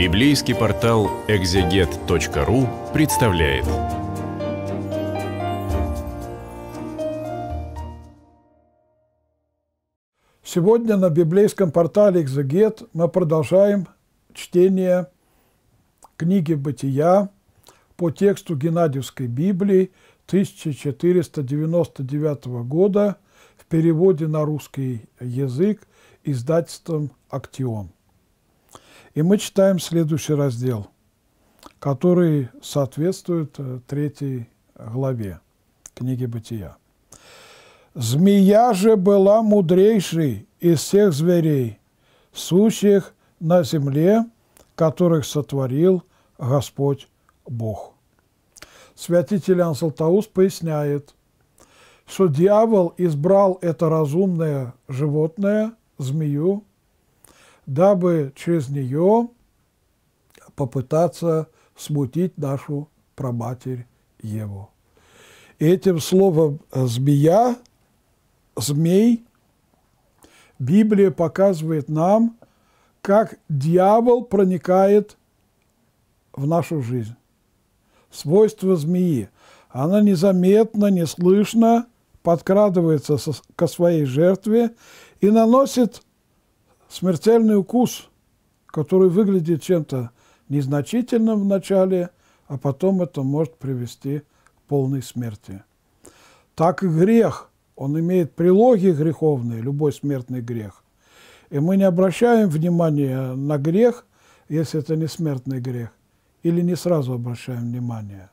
Библейский портал экзегет.ру представляет. Сегодня на библейском портале «Экзегет» мы продолжаем чтение книги «Бытия» по тексту Геннадьевской Библии 1499 года в переводе на русский язык издательством «Актион». И мы читаем следующий раздел, который соответствует э, третьей главе книги «Бытия». «Змея же была мудрейшей из всех зверей, сущих на земле, которых сотворил Господь Бог». Святитель Ансалтаус поясняет, что дьявол избрал это разумное животное, змею, дабы через нее попытаться смутить нашу праматерь Еву. И этим словом э, «змея», «змей» Библия показывает нам, как дьявол проникает в нашу жизнь. Свойство змеи. Она незаметно, неслышно подкрадывается со, ко своей жертве и наносит Смертельный укус, который выглядит чем-то незначительным в начале, а потом это может привести к полной смерти. Так и грех, он имеет прилоги греховные, любой смертный грех. И мы не обращаем внимания на грех, если это не смертный грех, или не сразу обращаем внимание.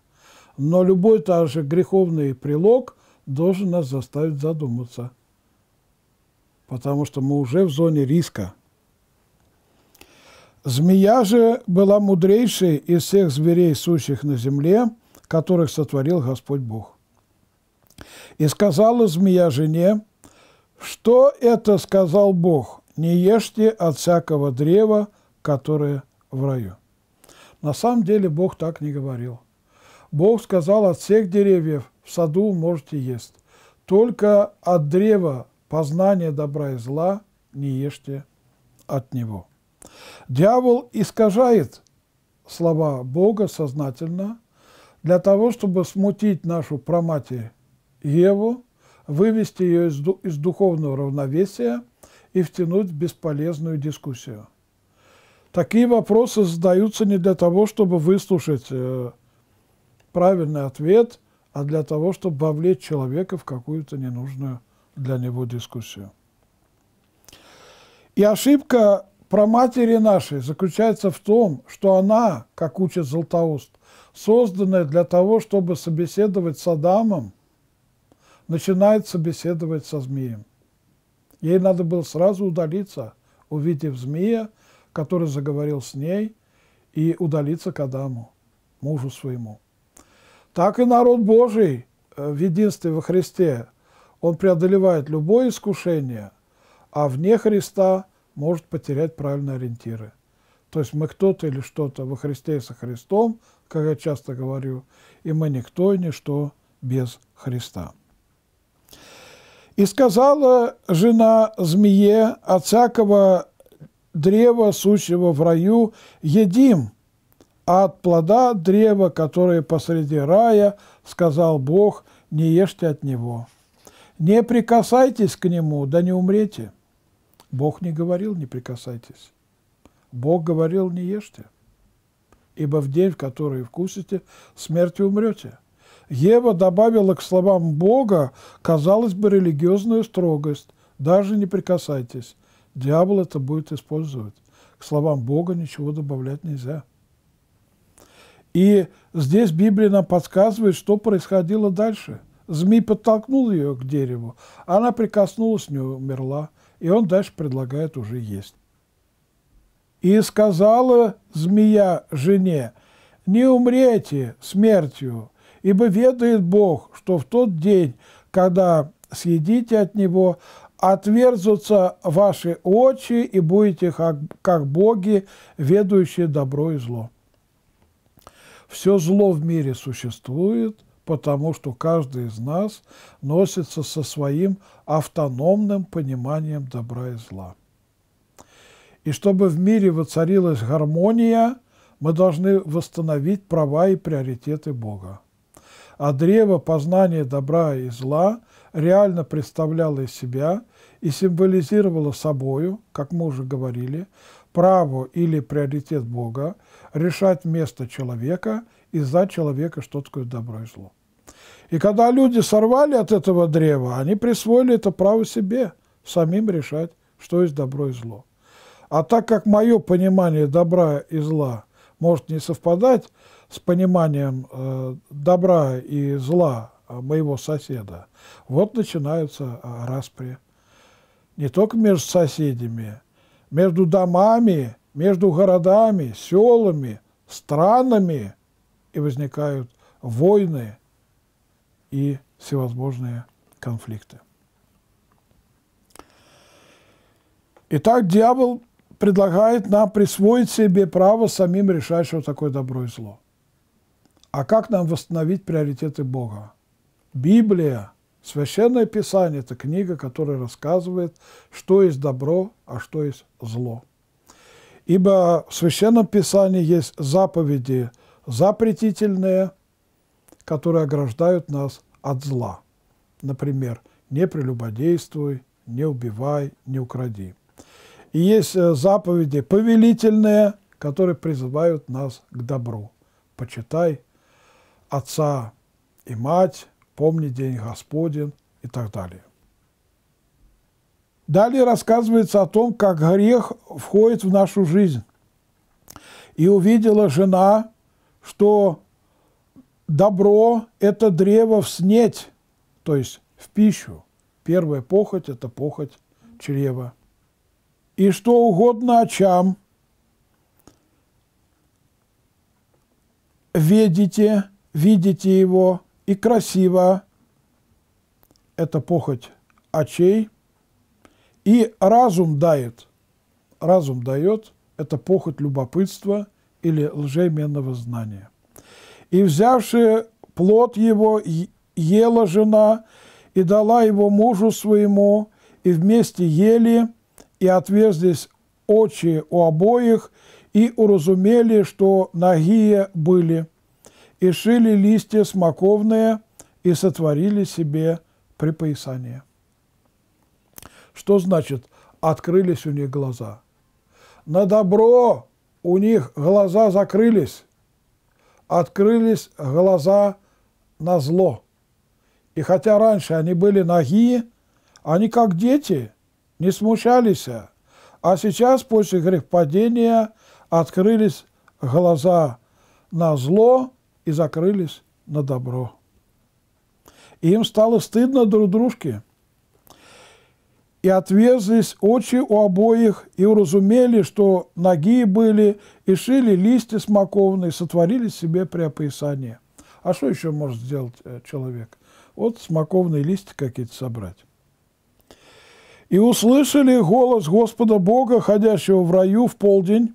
Но любой также греховный прилог должен нас заставить задуматься – потому что мы уже в зоне риска. Змея же была мудрейшей из всех зверей, сущих на земле, которых сотворил Господь Бог. И сказала змея жене, что это сказал Бог, не ешьте от всякого древа, которое в раю. На самом деле Бог так не говорил. Бог сказал, от всех деревьев в саду можете есть, только от древа познание добра и зла не ешьте от него. Дьявол искажает слова Бога сознательно для того, чтобы смутить нашу промати Еву, вывести ее из духовного равновесия и втянуть в бесполезную дискуссию. Такие вопросы задаются не для того, чтобы выслушать э, правильный ответ, а для того, чтобы вовлечь человека в какую-то ненужную для него дискуссию. И ошибка про матери нашей заключается в том, что она, как учит Златоуст, созданная для того, чтобы собеседовать с Адамом, начинает собеседовать со змеем. Ей надо было сразу удалиться, увидев змея, который заговорил с ней, и удалиться к Адаму, мужу своему. Так и народ Божий э, в единстве во Христе он преодолевает любое искушение, а вне Христа может потерять правильные ориентиры. То есть мы кто-то или что-то во Христе и со Христом, как я часто говорю, и мы никто и ничто без Христа. «И сказала жена змее от всякого древа, сущего в раю, едим, а от плода древа, которое посреди рая, сказал Бог, не ешьте от него». Не прикасайтесь к нему, да не умрете. Бог не говорил, не прикасайтесь. Бог говорил, не ешьте, ибо в день, в который вкусите, смертью умрете. Ева добавила к словам Бога, казалось бы, религиозную строгость. Даже не прикасайтесь. Дьявол это будет использовать. К словам Бога ничего добавлять нельзя. И здесь Библия нам подсказывает, что происходило дальше. Змей подтолкнул ее к дереву, она прикоснулась, не умерла, и он дальше предлагает уже есть. И сказала змея жене, «Не умрете смертью, ибо ведает Бог, что в тот день, когда съедите от него, отверзутся ваши очи, и будете как, как боги, ведущие добро и зло». Все зло в мире существует, потому что каждый из нас носится со своим автономным пониманием добра и зла. И чтобы в мире воцарилась гармония, мы должны восстановить права и приоритеты Бога. А древо познания добра и зла реально представляло из себя и символизировало собою, как мы уже говорили, право или приоритет Бога решать место человека и за человека, что такое добро и зло. И когда люди сорвали от этого древа, они присвоили это право себе, самим решать, что есть добро и зло. А так как мое понимание добра и зла может не совпадать с пониманием э, добра и зла э, моего соседа, вот начинаются э, распри. Не только между соседями, между домами, между городами, селами, странами, и возникают войны, и всевозможные конфликты. Итак, дьявол предлагает нам присвоить себе право самим решать, что такое добро и зло. А как нам восстановить приоритеты Бога? Библия, Священное Писание – это книга, которая рассказывает, что есть добро, а что есть зло. Ибо в Священном Писании есть заповеди запретительные – которые ограждают нас от зла. Например, «не прелюбодействуй», «не убивай», «не укради». И есть э, заповеди повелительные, которые призывают нас к добру. «Почитай отца и мать», «Помни день Господень» и так далее. Далее рассказывается о том, как грех входит в нашу жизнь. «И увидела жена, что добро – это древо в снеть, то есть в пищу. Первая похоть – это похоть чрева. И что угодно очам видите, видите его, и красиво – это похоть очей. И разум дает, разум дает – это похоть любопытства или лжеменного знания. И взявши плод его, ела жена, и дала его мужу своему, и вместе ели, и отверзлись очи у обоих, и уразумели, что нагие были, и шили листья смоковные, и сотворили себе припоясание. Что значит «открылись у них глаза»? На добро у них глаза закрылись, открылись глаза на зло. И хотя раньше они были ноги, они как дети не смущались, а сейчас после грехопадения открылись глаза на зло и закрылись на добро. И им стало стыдно друг дружке – и отверзлись очи у обоих, и уразумели, что ноги были, и шили листья смоковные, сотворили себе преопоясание. А что еще может сделать э, человек? Вот смоковные листья какие-то собрать. «И услышали голос Господа Бога, ходящего в раю в полдень,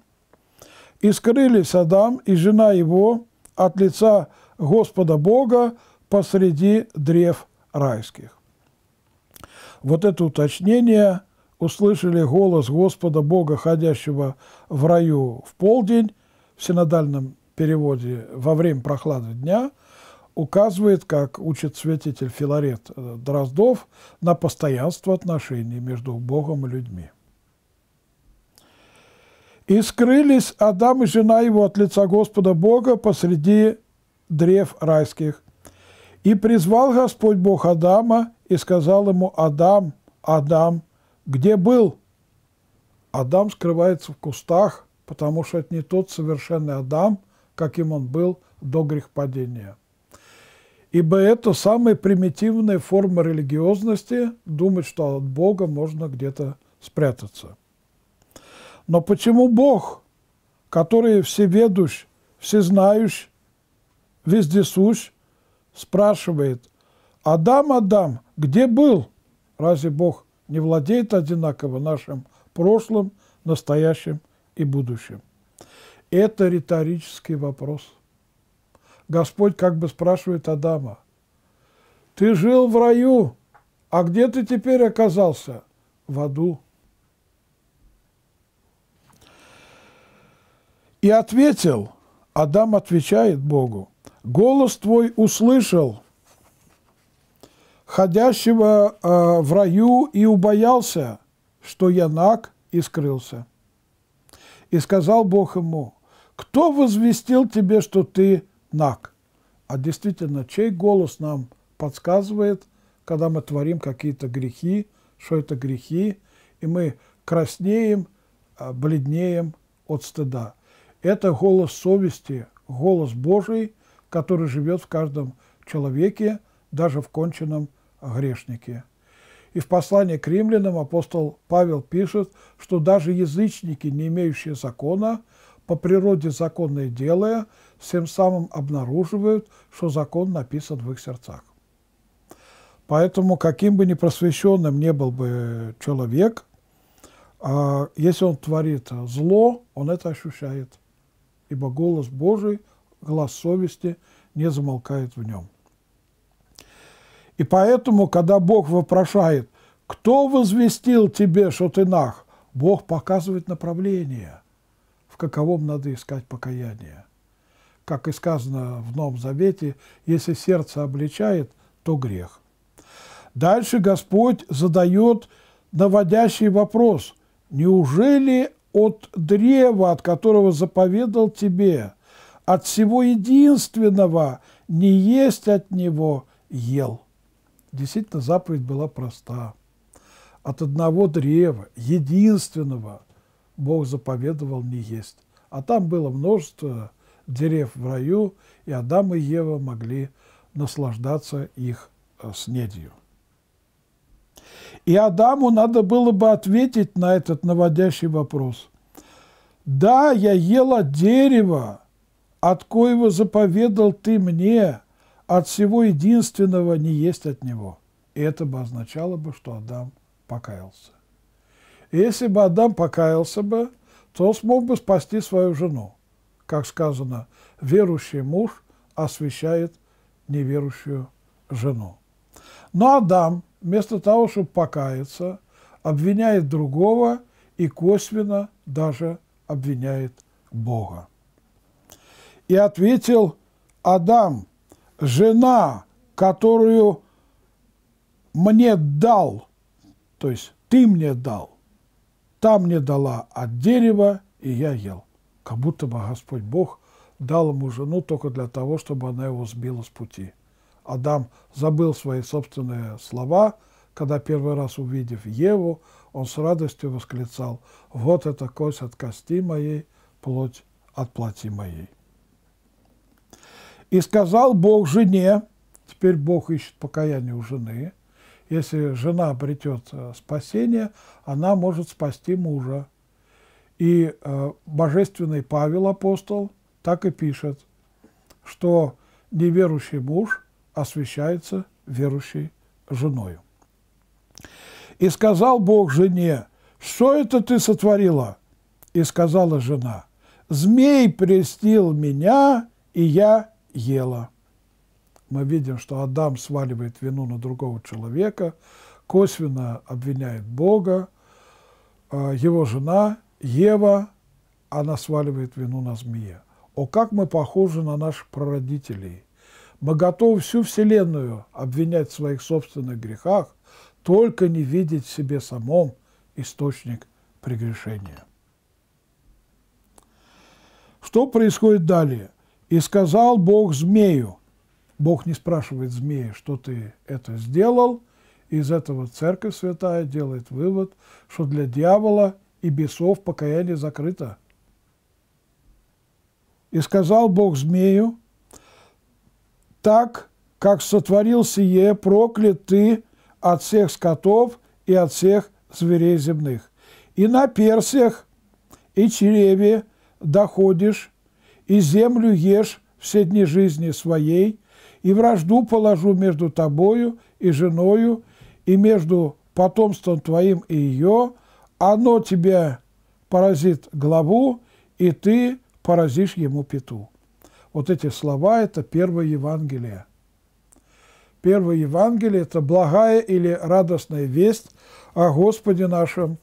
и скрылись Адам и жена его от лица Господа Бога посреди древ райских». Вот это уточнение услышали голос Господа Бога, ходящего в раю в полдень, в синодальном переводе «во время прохлады дня», указывает, как учит святитель Филарет Дроздов, на постоянство отношений между Богом и людьми. «И скрылись Адам и жена его от лица Господа Бога посреди древ райских. И призвал Господь Бог Адама и сказал ему, «Адам, Адам, где был?» Адам скрывается в кустах, потому что это не тот совершенный Адам, каким он был до грехпадения. Ибо это самая примитивная форма религиозности – думать, что от Бога можно где-то спрятаться. Но почему Бог, который всеведущ, всезнающ, вездесущ, спрашивает, «Адам, Адам, где был?» Разве Бог не владеет одинаково нашим прошлым, настоящим и будущим? Это риторический вопрос. Господь как бы спрашивает Адама, «Ты жил в раю, а где ты теперь оказался?» «В аду». И ответил, Адам отвечает Богу, «Голос твой услышал, ходящего э, в раю, и убоялся, что я наг, и скрылся. И сказал Бог ему, кто возвестил тебе, что ты наг? А действительно, чей голос нам подсказывает, когда мы творим какие-то грехи, что это грехи, и мы краснеем, а, бледнеем от стыда. Это голос совести, голос Божий, который живет в каждом человеке, даже в конченном человеке грешники. И в послании к римлянам апостол Павел пишет, что даже язычники, не имеющие закона, по природе законное делая, всем самым обнаруживают, что закон написан в их сердцах. Поэтому каким бы непросвещенным не был бы человек, а, если он творит зло, он это ощущает, ибо голос Божий, глаз совести не замолкает в нем. И поэтому, когда Бог вопрошает, кто возвестил тебе, что ты нах, Бог показывает направление, в каковом надо искать покаяние. Как и сказано в Новом Завете, если сердце обличает, то грех. Дальше Господь задает наводящий вопрос. Неужели от древа, от которого заповедал тебе, от всего единственного, не есть от него ел? Действительно, заповедь была проста. От одного древа, единственного, Бог заповедовал не есть. А там было множество дерев в раю, и Адам и Ева могли наслаждаться их э, снедью. И Адаму надо было бы ответить на этот наводящий вопрос. «Да, я ела дерево, от коего заповедал ты мне, от всего единственного не есть от него. И это бы означало бы, что Адам покаялся. И если бы Адам покаялся бы, то он смог бы спасти свою жену. Как сказано, верующий муж освещает неверующую жену. Но Адам, вместо того, чтобы покаяться, обвиняет другого и косвенно даже обвиняет Бога. И ответил Адам – жена, которую мне дал, то есть ты мне дал, та мне дала от дерева, и я ел. Как будто бы Господь Бог дал ему жену только для того, чтобы она его сбила с пути. Адам забыл свои собственные слова, когда первый раз увидев Еву, он с радостью восклицал «Вот это кость от кости моей, плоть от плоти моей». И сказал Бог жене, теперь Бог ищет покаяние у жены, если жена обретет э, спасение, она может спасти мужа. И э, божественный Павел апостол так и пишет, что неверующий муж освящается верующей женою. И сказал Бог жене, что это ты сотворила? И сказала жена, змей престил меня, и я ела. Мы видим, что Адам сваливает вину на другого человека, косвенно обвиняет Бога. А, его жена Ева, она сваливает вину на змея. О, как мы похожи на наших прародителей! Мы готовы всю Вселенную обвинять в своих собственных грехах, только не видеть в себе самом источник прегрешения. Что происходит далее? И сказал Бог змею, Бог не спрашивает змея, что ты это сделал, из этого Церковь Святая делает вывод, что для дьявола и бесов покаяние закрыто. И сказал Бог змею, так, как сотворил сие, проклят ты от всех скотов и от всех зверей земных. И на персях и череве доходишь и землю ешь все дни жизни своей, и вражду положу между тобою и женою, и между потомством твоим и ее, оно тебя поразит главу, и ты поразишь ему пету. Вот эти слова – это первое Евангелие. Первое Евангелие – это благая или радостная весть о Господе нашем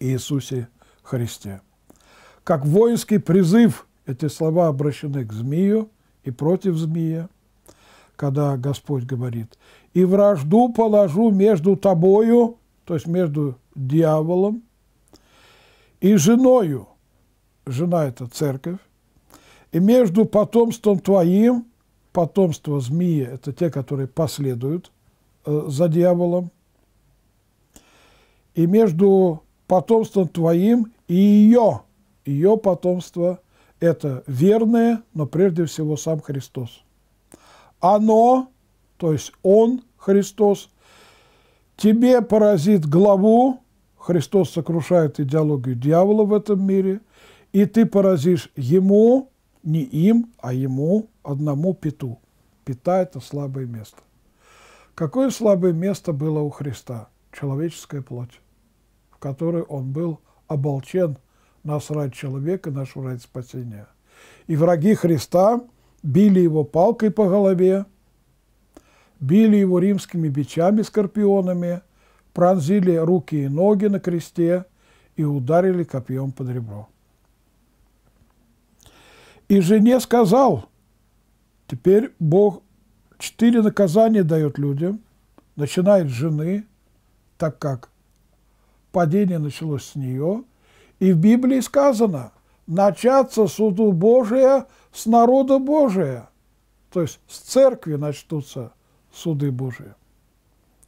Иисусе Христе. Как воинский призыв – эти слова обращены к змею и против змея, когда Господь говорит, «И вражду положу между тобою, то есть между дьяволом, и женою, жена – это церковь, и между потомством твоим, потомство змея, это те, которые последуют э, за дьяволом, и между потомством твоим и ее, ее потомство – это верное, но прежде всего сам Христос. Оно, то есть Он, Христос, тебе поразит главу, Христос сокрушает идеологию дьявола в этом мире, и ты поразишь ему, не им, а ему одному пету. Пята – это слабое место. Какое слабое место было у Христа? Человеческая плоть, в которой он был оболчен – насрать человека, нашу ради спасения. И враги Христа били его палкой по голове, били его римскими бичами, скорпионами, пронзили руки и ноги на кресте и ударили копьем под ребро. И жене сказал, теперь Бог четыре наказания дает людям, начинает с жены, так как падение началось с нее – и в Библии сказано, начаться суду Божия с народа Божия. То есть с церкви начнутся суды Божии,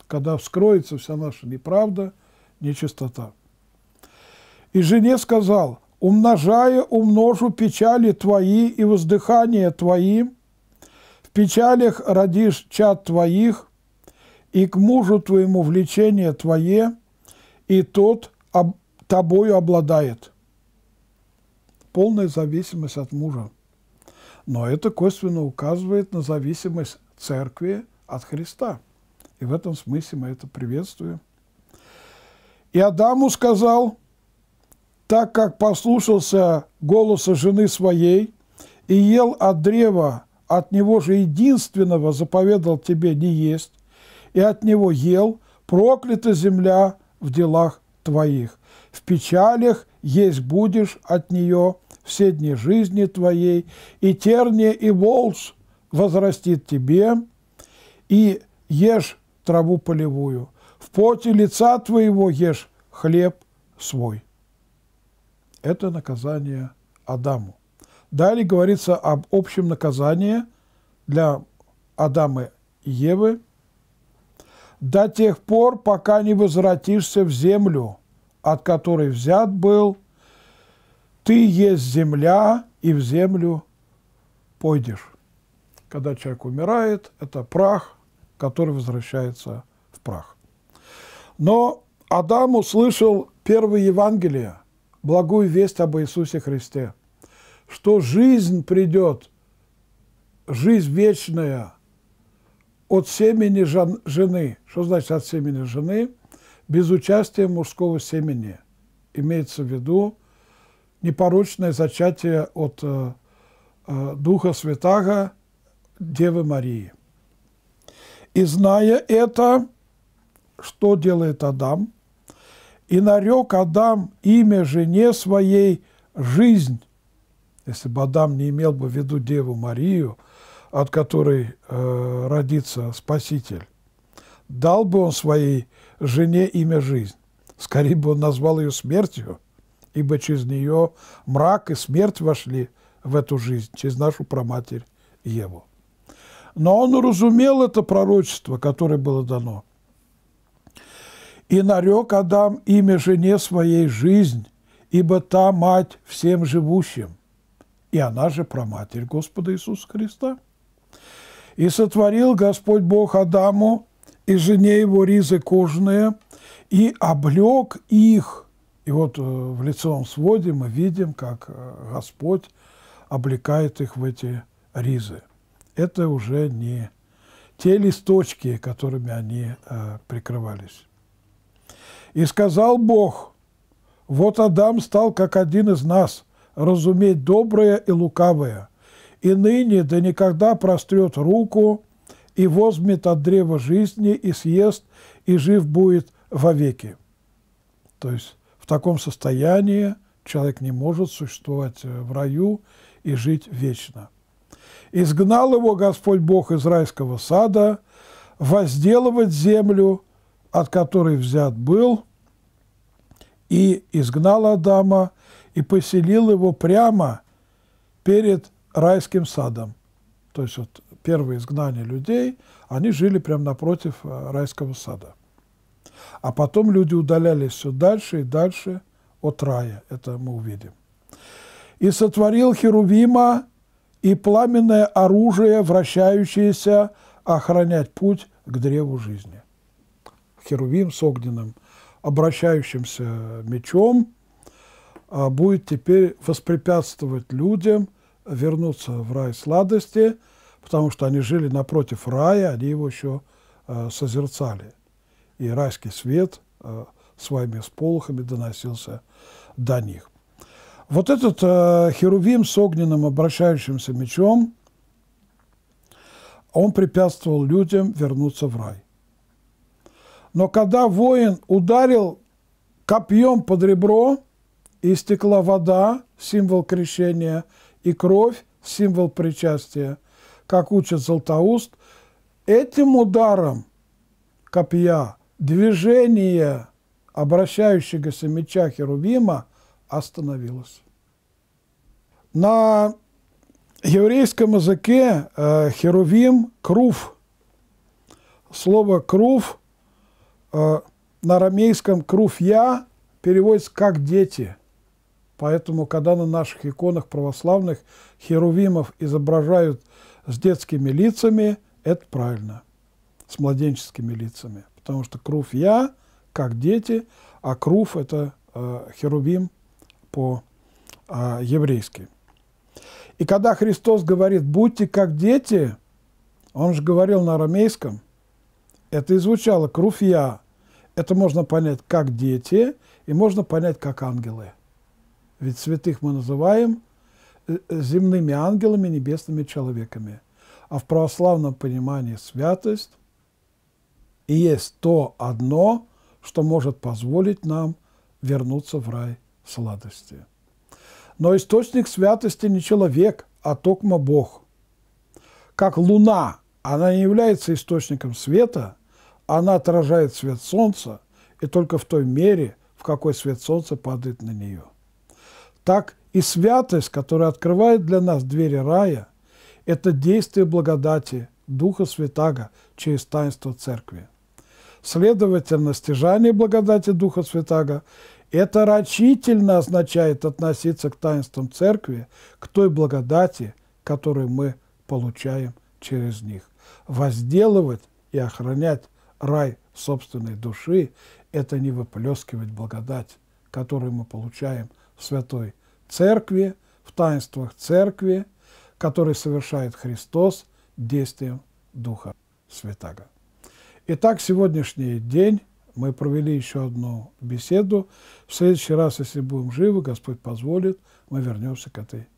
когда вскроется вся наша неправда, нечистота. И жене сказал, умножая, умножу печали твои и воздыхания твои, в печалях родишь чад твоих, и к мужу твоему влечение твое, и тот об тобою обладает. Полная зависимость от мужа. Но это косвенно указывает на зависимость церкви от Христа. И в этом смысле мы это приветствуем. И Адаму сказал, так как послушался голоса жены своей и ел от древа, от него же единственного заповедал тебе не есть, и от него ел, проклята земля в делах твоих в печалях есть будешь от нее все дни жизни твоей, и терния и волс возрастит тебе, и ешь траву полевую, в поте лица твоего ешь хлеб свой. Это наказание Адаму. Далее говорится об общем наказании для Адама и Евы до тех пор, пока не возвратишься в землю – от которой взят был, ты есть земля, и в землю пойдешь. Когда человек умирает, это прах, который возвращается в прах. Но Адам услышал первое Евангелие, благую весть об Иисусе Христе, что жизнь придет, жизнь вечная от семени жены. Что значит от семени жены? – без участия мужского семени. Имеется в виду непорочное зачатие от э, э, Духа Святаго Девы Марии. И зная это, что делает Адам? И нарек Адам имя жене своей «Жизнь». Если бы Адам не имел бы в виду Деву Марию, от которой э, родится Спаситель, дал бы он своей жене имя жизнь. Скорее бы он назвал ее смертью, ибо через нее мрак и смерть вошли в эту жизнь, через нашу проматерь Еву. Но он уразумел это пророчество, которое было дано. «И нарек Адам имя жене своей жизнь, ибо та мать всем живущим, и она же проматерь Господа Иисуса Христа». И сотворил Господь Бог Адаму и жене его ризы кожные, и облег их. И вот э, в лицевом своде мы видим, как э, Господь облекает их в эти ризы. Это уже не те листочки, которыми они э, прикрывались. «И сказал Бог, вот Адам стал, как один из нас, разуметь доброе и лукавое, и ныне да никогда прострет руку, и возьмет от древа жизни, и съест, и жив будет вовеки». То есть в таком состоянии человек не может существовать э, в раю и жить вечно. «Изгнал его Господь Бог из райского сада, возделывать землю, от которой взят был, и изгнал Адама, и поселил его прямо перед райским садом». То есть вот первые изгнания людей, они жили прямо напротив э, райского сада. А потом люди удалялись все дальше и дальше от рая. Это мы увидим. «И сотворил Херувима и пламенное оружие, вращающееся, охранять путь к древу жизни». Херувим с огненным обращающимся мечом а, будет теперь воспрепятствовать людям вернуться в рай сладости – потому что они жили напротив рая, они его еще э, созерцали. И райский свет э, своими сполохами доносился до них. Вот этот э, херувим с огненным обращающимся мечом, он препятствовал людям вернуться в рай. Но когда воин ударил копьем под ребро, и стекла вода, символ крещения, и кровь, символ причастия – как учит Златоуст, этим ударом копья движение обращающегося меча Херувима остановилось. На еврейском языке э, херувим – крув. Слово «крув» э, на арамейском «круфья» переводится как «дети». Поэтому, когда на наших иконах православных херувимов изображают – с детскими лицами это правильно, с младенческими лицами, потому что круф я, как дети, а круф это э, херувим по-еврейски. Э, И когда Христос говорит «будьте как дети», он же говорил на арамейском, это и звучало «круф я». Это можно понять как дети, и можно понять как ангелы. Ведь святых мы называем – Э, земными ангелами, небесными человеками. А в православном понимании святость и есть то одно, что может позволить нам вернуться в рай сладости. Но источник святости не человек, а токмо Бог. Как луна, она не является источником света, она отражает свет солнца, и только в той мере, в какой свет солнца падает на нее. Так и святость, которая открывает для нас двери рая, это действие благодати Духа Святаго через таинство Церкви. Следовательно, стяжание благодати Духа Святаго – это рачительно означает относиться к таинствам Церкви, к той благодати, которую мы получаем через них. Возделывать и охранять рай собственной души – это не выплескивать благодать, которую мы получаем в Святой церкви, в таинствах церкви, которые совершает Христос действием Духа Святаго. Итак, сегодняшний день мы провели еще одну беседу. В следующий раз, если будем живы, Господь позволит, мы вернемся к этой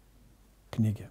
книге.